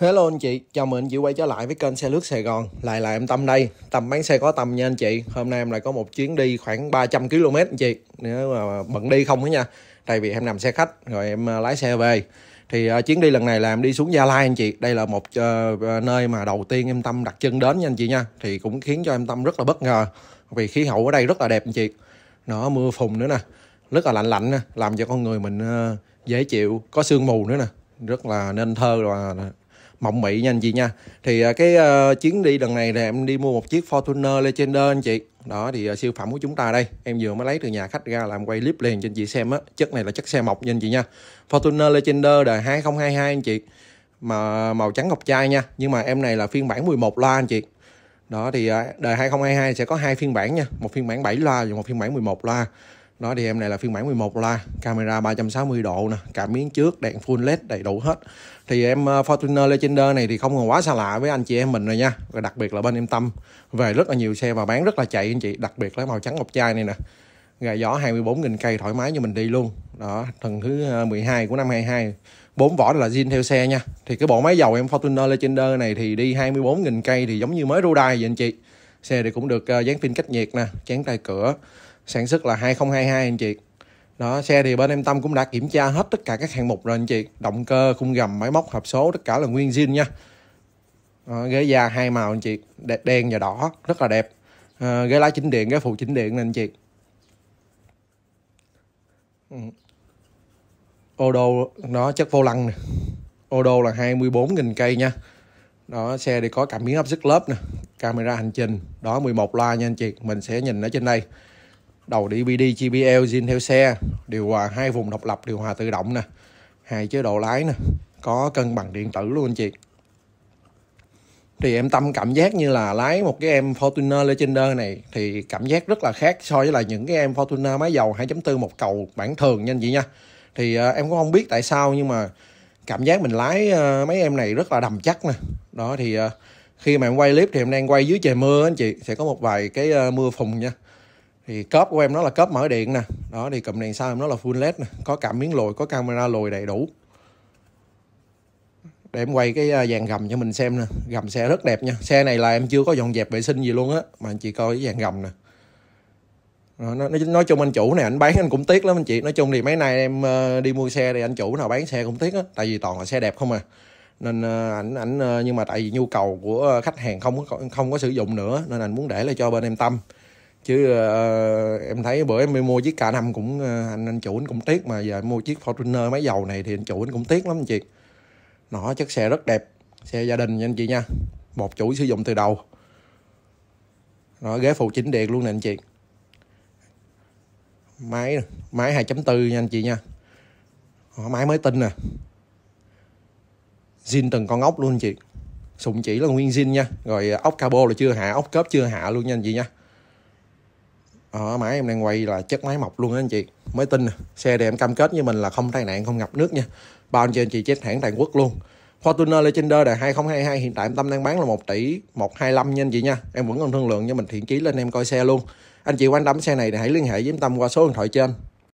Hello anh chị, chào mừng anh chị quay trở lại với kênh xe lướt Sài Gòn Lại là em Tâm đây, Tâm bán xe có tầm nha anh chị Hôm nay em lại có một chuyến đi khoảng 300 km anh chị Nếu mà bận đi không đó nha Tại vì em nằm xe khách rồi em à, lái xe về Thì uh, chuyến đi lần này là em đi xuống Gia Lai anh chị Đây là một uh, nơi mà đầu tiên em Tâm đặt chân đến nha anh chị nha Thì cũng khiến cho em Tâm rất là bất ngờ Vì khí hậu ở đây rất là đẹp anh chị Nó mưa phùn nữa nè Rất là lạnh lạnh nè Làm cho con người mình uh, dễ chịu Có sương mù nữa nè rất là nên thơ và mộng mị nha anh chị nha thì à, cái uh, chuyến đi lần này là em đi mua một chiếc Fortuner Legender anh chị đó thì uh, siêu phẩm của chúng ta đây em vừa mới lấy từ nhà khách ra làm quay clip liền cho anh chị xem á chất này là chất xe mộc nha anh chị nha Fortuner Legender đời 2022 anh chị mà màu trắng ngọc trai nha nhưng mà em này là phiên bản 11 loa anh chị đó thì đời 2022 sẽ có hai phiên bản nha một phiên bản 7 loa và một phiên bản 11 loa nó thì em này là phiên bản 11 la, camera 360 độ nè, cảm biến trước, đèn full led đầy đủ hết. Thì em ờ, Fortuner Legender này thì không còn quá xa lạ với anh chị em mình rồi nha. Và đặc biệt là bên em Tâm về rất là nhiều xe và bán rất là chạy anh chị, đặc biệt là màu trắng ngọc chai này nè. Gà gió 24.000 cây thoải mái như mình đi luôn. Đó, thần thứ 12 ờ, của năm 22. Bốn vỏ là zin theo xe nha. Thì cái bộ máy dầu em Fortuner Legender này thì đi 24.000 cây thì giống như mới rô đai vậy anh chị. Xe thì cũng được ờ, dán phim cách nhiệt nè, chán tay cửa sản xuất là 2022 anh chị đó xe thì bên em tâm cũng đã kiểm tra hết tất cả các hạng mục rồi anh chị động cơ khung gầm máy móc hộp số tất cả là nguyên zin nha à, ghế da hai màu anh chị đen và đỏ rất là đẹp à, ghế lái chỉnh điện ghế phụ chỉnh điện nè anh chị ừ. ô đô nó chất vô lăng nè ô đô là 24.000 cây nha đó xe thì có cảm biến áp sức lớp nè camera hành trình đó 11 loa nha anh chị mình sẽ nhìn ở trên đây đầu DVD JBL zin theo xe điều hòa hai vùng độc lập điều hòa tự động nè hai chế độ lái nè có cân bằng điện tử luôn anh chị thì em tâm cảm giác như là lái một cái em Fortuner Legender này thì cảm giác rất là khác so với là những cái em Fortuner máy dầu 2.4 một cầu bản thường nha anh chị nha thì uh, em cũng không biết tại sao nhưng mà cảm giác mình lái uh, mấy em này rất là đầm chắc nè đó thì uh, khi mà em quay clip thì em đang quay dưới trời mưa anh chị sẽ có một vài cái uh, mưa phùng nha thì cớp của em nó là cớp mở điện nè đó thì cụm đèn sau em nó là full led nè có cảm biến lồi có camera lồi đầy đủ để em quay cái à, dàn gầm cho mình xem nè gầm xe rất đẹp nha xe này là em chưa có dọn dẹp vệ sinh gì luôn á mà anh chị coi cái dàn gầm nè nó, nói nói chung anh chủ này anh bán anh cũng tiếc lắm anh chị nói chung thì mấy nay em à, đi mua xe thì anh chủ nào bán xe cũng tiếc á tại vì toàn là xe đẹp không à nên à, ảnh ảnh nhưng mà tại vì nhu cầu của khách hàng không có không có sử dụng nữa nên anh muốn để lại cho bên em tâm chứ uh, em thấy bữa em mua chiếc k năm cũng uh, anh anh chủ anh cũng tiếc mà giờ em mua chiếc Fortuner máy dầu này thì anh chủ anh cũng tiếc lắm anh chị nó chất xe rất đẹp xe gia đình nha anh chị nha một chủ sử dụng từ đầu nó ghế phụ chỉnh điện luôn nè anh chị máy máy 2.4 nha anh chị nha máy mới tinh nè zin từng con ốc luôn anh chị sụn chỉ là nguyên zin nha rồi ờ, ốc cabo là chưa hạ ốc cớp chưa hạ luôn nha anh chị nha ở ờ, máy em đang quay là chất máy mọc luôn đó anh chị mới tin nè xe thì em cam kết với mình là không tai nạn không ngập nước nha bao anh chị anh chị chết hãng Tàn Quốc luôn Fortuner Legender đời 2022 hiện tại em Tâm đang bán là 1 tỷ 125 nha anh chị nha em vẫn còn thương lượng cho mình thiện chí lên em coi xe luôn anh chị quan tâm xe này thì hãy liên hệ với em Tâm qua số điện thoại trên